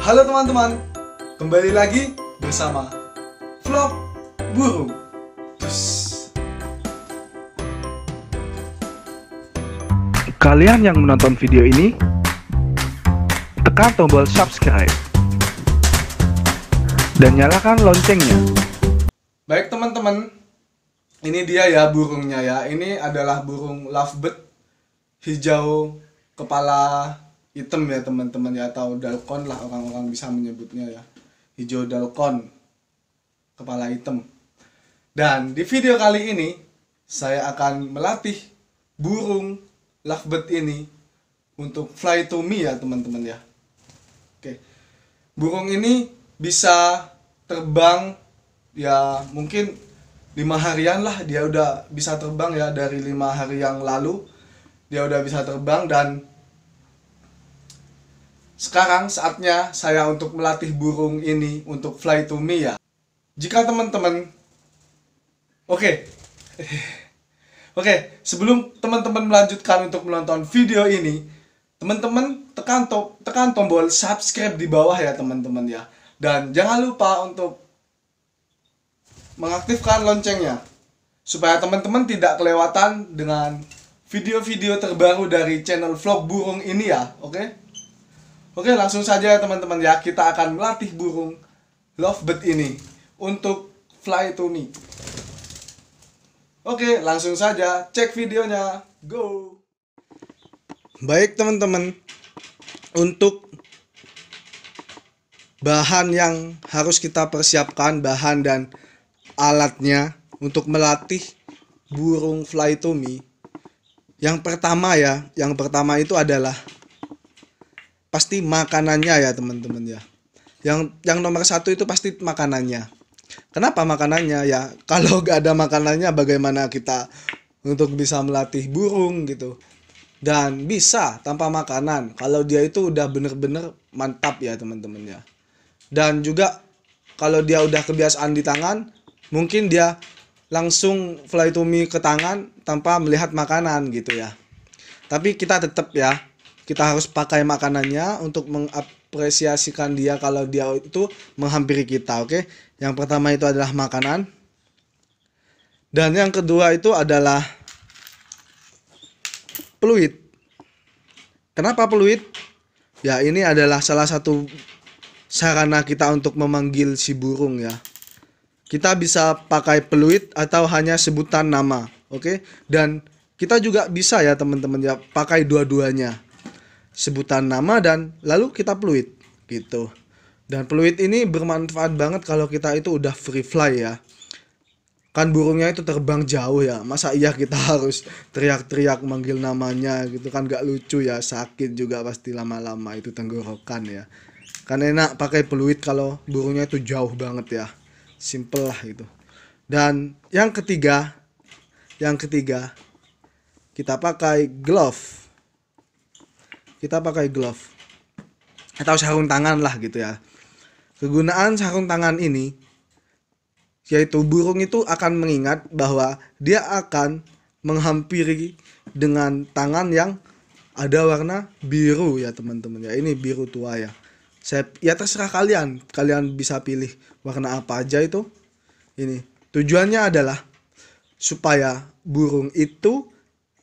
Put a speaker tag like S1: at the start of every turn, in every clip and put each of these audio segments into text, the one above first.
S1: Halo teman-teman, kembali lagi bersama Vlog Burung Kalian yang menonton video ini, tekan tombol subscribe dan nyalakan loncengnya. Baik teman-teman, ini dia ya burungnya ya. Ini adalah burung lovebird hijau kepala hitam ya teman-teman ya atau dalkon lah orang-orang bisa menyebutnya ya hijau dalkon kepala hitam dan di video kali ini saya akan melatih burung lovebird ini untuk fly to me ya teman-teman ya oke burung ini bisa terbang ya mungkin lima harian lah dia udah bisa terbang ya dari lima hari yang lalu dia udah bisa terbang dan sekarang saatnya saya untuk melatih burung ini untuk fly to me ya. Jika teman-teman Oke. Okay. Oke, okay, sebelum teman-teman melanjutkan untuk menonton video ini, teman-teman tekan to tekan tombol subscribe di bawah ya teman-teman ya. Dan jangan lupa untuk mengaktifkan loncengnya supaya teman-teman tidak kelewatan dengan video-video terbaru dari channel vlog burung ini ya, oke? Okay? Oke, langsung saja teman-teman ya, kita akan melatih burung lovebird ini untuk fly to me. Oke, langsung saja cek videonya. Go. Baik, teman-teman. Untuk bahan yang harus kita persiapkan, bahan dan alatnya untuk melatih burung fly to me. Yang pertama ya, yang pertama itu adalah pasti makanannya ya teman-teman ya yang yang nomor satu itu pasti makanannya kenapa makanannya ya kalau gak ada makanannya bagaimana kita untuk bisa melatih burung gitu dan bisa tanpa makanan kalau dia itu udah bener-bener mantap ya teman-teman ya dan juga kalau dia udah kebiasaan di tangan mungkin dia langsung fly to me ke tangan tanpa melihat makanan gitu ya tapi kita tetap ya kita harus pakai makanannya untuk mengapresiasikan dia kalau dia itu menghampiri kita oke okay? yang pertama itu adalah makanan dan yang kedua itu adalah peluit kenapa peluit ya ini adalah salah satu sarana kita untuk memanggil si burung ya kita bisa pakai peluit atau hanya sebutan nama oke okay? dan kita juga bisa ya teman-teman ya pakai dua-duanya sebutan nama dan lalu kita peluit gitu. Dan peluit ini bermanfaat banget kalau kita itu udah free fly ya. Kan burungnya itu terbang jauh ya. Masa iya kita harus teriak-teriak manggil namanya gitu kan gak lucu ya. Sakit juga pasti lama-lama itu tenggorokan ya. Kan enak pakai peluit kalau burungnya itu jauh banget ya. Simple lah gitu. Dan yang ketiga, yang ketiga kita pakai glove kita pakai glove atau sarung tangan lah gitu ya kegunaan sarung tangan ini yaitu burung itu akan mengingat bahwa dia akan menghampiri dengan tangan yang ada warna biru ya teman-teman ya ini biru tua ya saya ya terserah kalian kalian bisa pilih warna apa aja itu ini tujuannya adalah supaya burung itu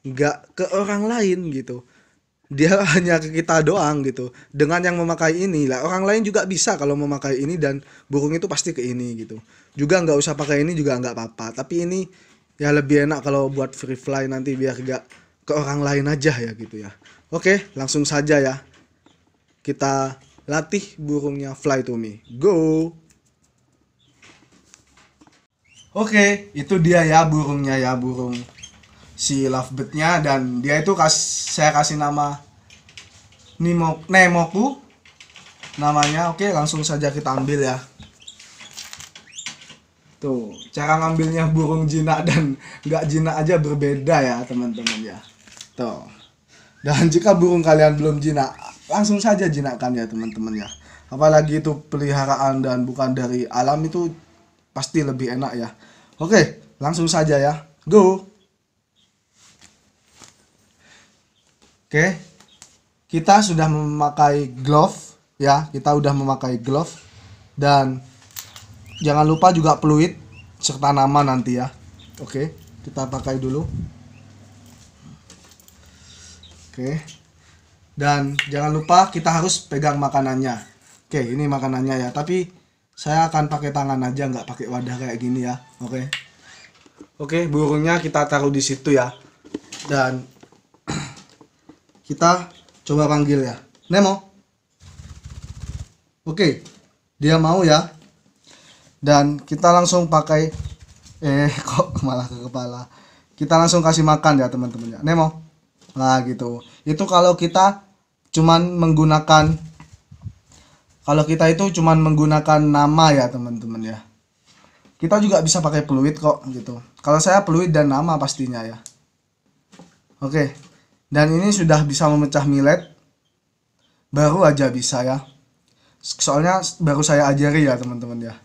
S1: nggak ke orang lain gitu dia hanya ke kita doang gitu dengan yang memakai ini lah orang lain juga bisa kalau memakai ini dan burung itu pasti ke ini gitu juga nggak usah pakai ini juga nggak apa-apa tapi ini ya lebih enak kalau buat free fly nanti biar gak ke orang lain aja ya gitu ya oke langsung saja ya kita latih burungnya fly to me go oke itu dia ya burungnya ya burung si lovebirdnya dan dia itu kas saya kasih nama Nemo Nemoku namanya. Oke, langsung saja kita ambil ya. Tuh, cara ngambilnya burung jinak dan nggak jinak aja berbeda ya, teman-teman ya. Tuh. Dan jika burung kalian belum jinak, langsung saja jinakkan ya, teman-teman ya. Apalagi itu peliharaan dan bukan dari alam itu pasti lebih enak ya. Oke, langsung saja ya. Go. Oke. Kita sudah memakai glove ya, kita sudah memakai glove dan jangan lupa juga peluit serta nama nanti ya. Oke, kita pakai dulu. Oke. Dan jangan lupa kita harus pegang makanannya. Oke, ini makanannya ya, tapi saya akan pakai tangan aja nggak pakai wadah kayak gini ya. Oke. Oke, burungnya kita taruh di situ ya. Dan kita coba panggil ya Nemo oke dia mau ya dan kita langsung pakai eh kok malah ke kepala kita langsung kasih makan ya teman-teman ya Nemo nah gitu itu kalau kita cuman menggunakan kalau kita itu cuman menggunakan nama ya teman-teman ya kita juga bisa pakai peluit kok gitu kalau saya peluit dan nama pastinya ya oke dan ini sudah bisa memecah millet baru aja bisa ya soalnya baru saya ajari ya teman-teman ya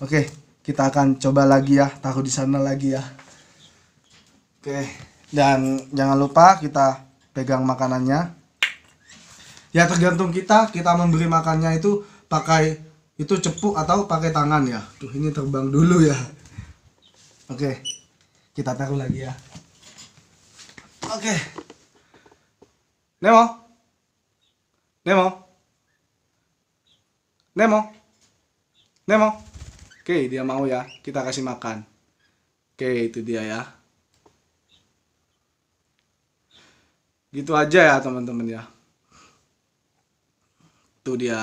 S1: oke kita akan coba lagi ya taruh di sana lagi ya oke dan jangan lupa kita pegang makanannya ya tergantung kita kita memberi makannya itu pakai itu cepuk atau pakai tangan ya tuh ini terbang dulu ya oke kita taruh lagi ya Oke, Nemo. Nemo. Nemo. Nemo. Oke, dia mau ya. Kita kasih makan. Oke, itu dia ya. Gitu aja ya, teman-teman ya. Itu dia.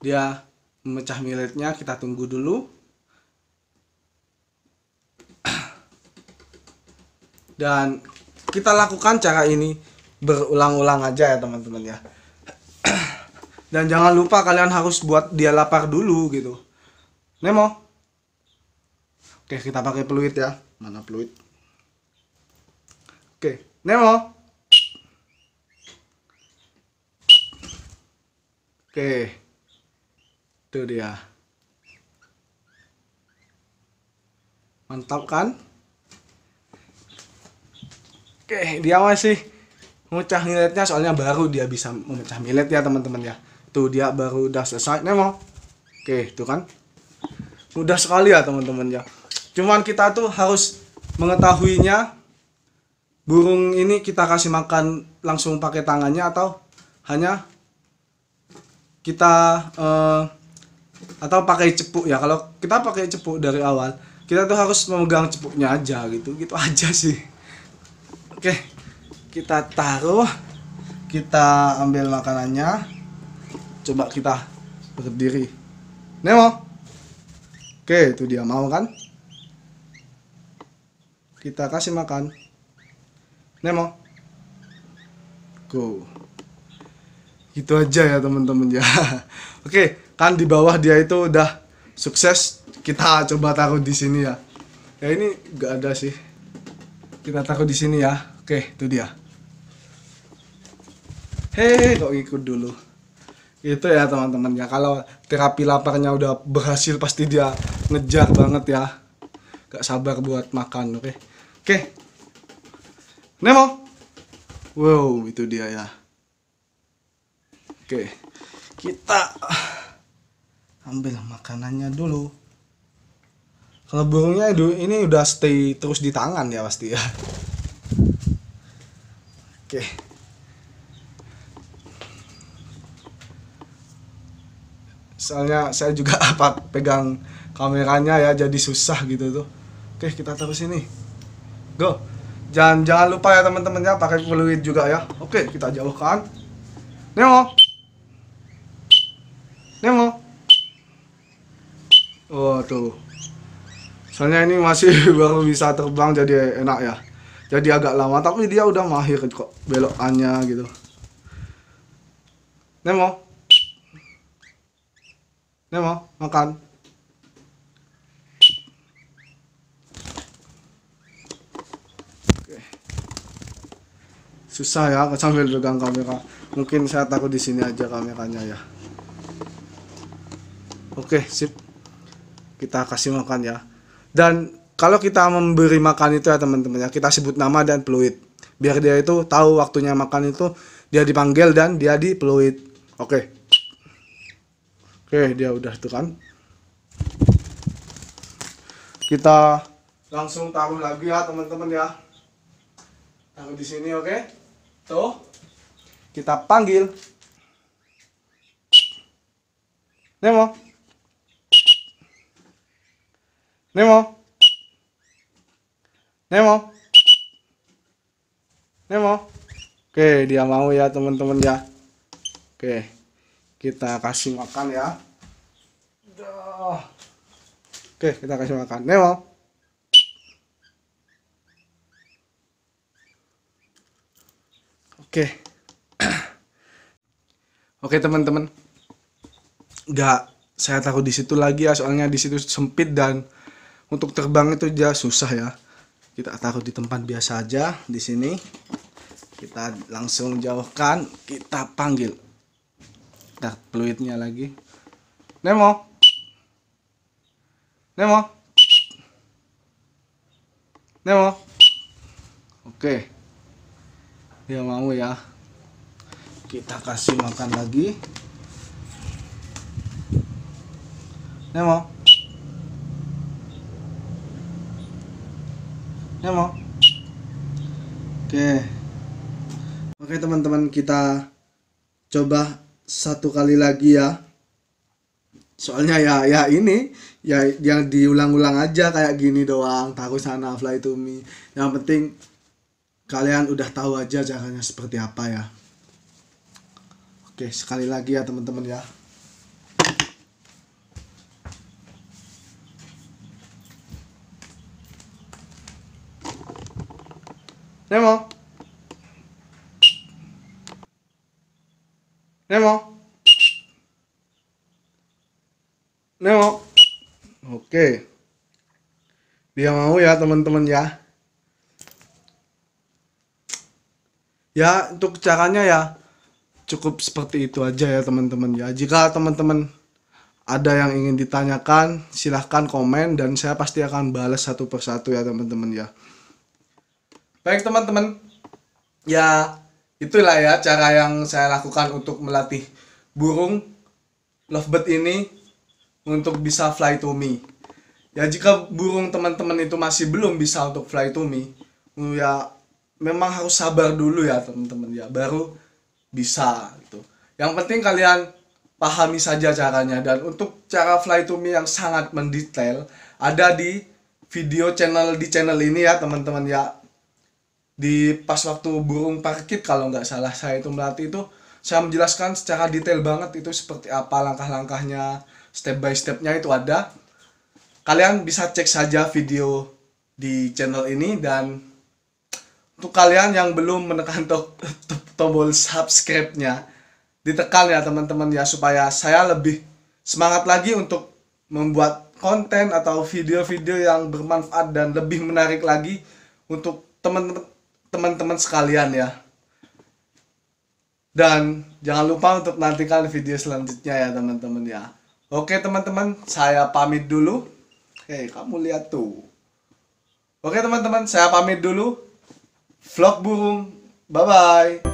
S1: Dia memecah miletnya, kita tunggu dulu. dan kita lakukan cara ini berulang-ulang aja ya teman-teman ya dan jangan lupa kalian harus buat dia lapar dulu gitu Nemo oke kita pakai peluit ya mana peluit oke Nemo oke itu dia mantap kan Oke, dia masih memecah miletnya soalnya baru dia bisa memecah milet ya teman-teman ya. Tuh dia baru udah selesai nemo. Oke, tuh kan. Mudah sekali ya teman-teman ya. Cuman kita tuh harus mengetahuinya burung ini kita kasih makan langsung pakai tangannya atau hanya kita eh, atau pakai cepuk ya kalau kita pakai cepuk dari awal kita tuh harus memegang cepuknya aja gitu gitu aja sih Oke, kita taruh, kita ambil makanannya, coba kita berdiri. Nemo, oke itu dia mau kan? Kita kasih makan. Nemo, go. Itu aja ya teman-teman ya. Oke, kan di bawah dia itu udah sukses. Kita coba taruh di sini ya. Ya ini nggak ada sih kita taruh di sini ya. Oke, itu dia. Hei, kok ikut dulu. Itu ya teman-teman ya. Kalau terapi laparnya udah berhasil pasti dia ngejar banget ya. Gak sabar buat makan, oke. Oke. Nemo. Wow, itu dia ya. Oke. Kita ambil makanannya dulu kalau burungnya ini udah stay terus di tangan ya pasti ya oke soalnya saya juga apa pegang kameranya ya jadi susah gitu tuh oke kita terus ini go jangan jangan lupa ya teman-teman ya pakai peluit juga ya oke kita jauhkan Nemo Nemo oh tuh soalnya ini masih baru bisa terbang jadi enak ya jadi agak lama tapi dia udah mahir kok belokannya gitu Nemo Nemo makan susah ya sambil pegang kamera mungkin saya takut di sini aja kameranya ya oke sip kita kasih makan ya dan kalau kita memberi makan itu ya teman-teman ya kita sebut nama dan peluit biar dia itu tahu waktunya makan itu dia dipanggil dan dia dipeluit oke oke dia udah tuh kan kita langsung taruh lagi ya teman-teman ya taruh di sini oke tuh kita panggil Nemo Nemo. Nemo. Nemo. Oke, dia mau ya teman-teman ya. Oke. Kita kasih makan ya. Oke, kita kasih makan. Nemo. Oke. Oke, teman-teman. Enggak saya takut di situ lagi ya, soalnya di situ sempit dan untuk terbang itu dia susah ya kita taruh di tempat biasa aja di sini kita langsung jauhkan kita panggil kita peluitnya lagi Nemo Nemo Nemo oke dia mau ya kita kasih makan lagi Nemo ya mau oke oke teman-teman kita coba satu kali lagi ya soalnya ya ya ini ya yang diulang-ulang aja kayak gini doang tahu sana fly to me yang penting kalian udah tahu aja caranya seperti apa ya oke sekali lagi ya teman-teman ya Nemo. Nemo. Nemo. Oke. Dia mau ya teman-teman ya. Ya untuk caranya ya cukup seperti itu aja ya teman-teman ya. Jika teman-teman ada yang ingin ditanyakan silahkan komen dan saya pasti akan balas satu persatu ya teman-teman ya. Baik teman-teman, ya itulah ya cara yang saya lakukan untuk melatih burung lovebird ini untuk bisa fly to me. Ya jika burung teman-teman itu masih belum bisa untuk fly to me, mm, ya memang harus sabar dulu ya teman-teman ya, baru bisa itu Yang penting kalian pahami saja caranya dan untuk cara fly to me yang sangat mendetail ada di video channel di channel ini ya teman-teman ya di pas waktu burung parkit kalau nggak salah saya itu melatih itu saya menjelaskan secara detail banget itu seperti apa langkah-langkahnya step by stepnya itu ada kalian bisa cek saja video di channel ini dan untuk kalian yang belum menekan to to tombol subscribe-nya ditekan ya teman-teman ya supaya saya lebih semangat lagi untuk membuat konten atau video-video yang bermanfaat dan lebih menarik lagi untuk teman-teman teman-teman sekalian ya. Dan jangan lupa untuk nantikan video selanjutnya ya teman-teman ya. Oke teman-teman, saya pamit dulu. Hei, kamu lihat tuh. Oke teman-teman, saya pamit dulu. Vlog burung. Bye-bye.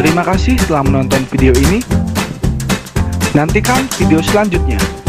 S1: Terima kasih telah menonton video ini. Nantikan video selanjutnya.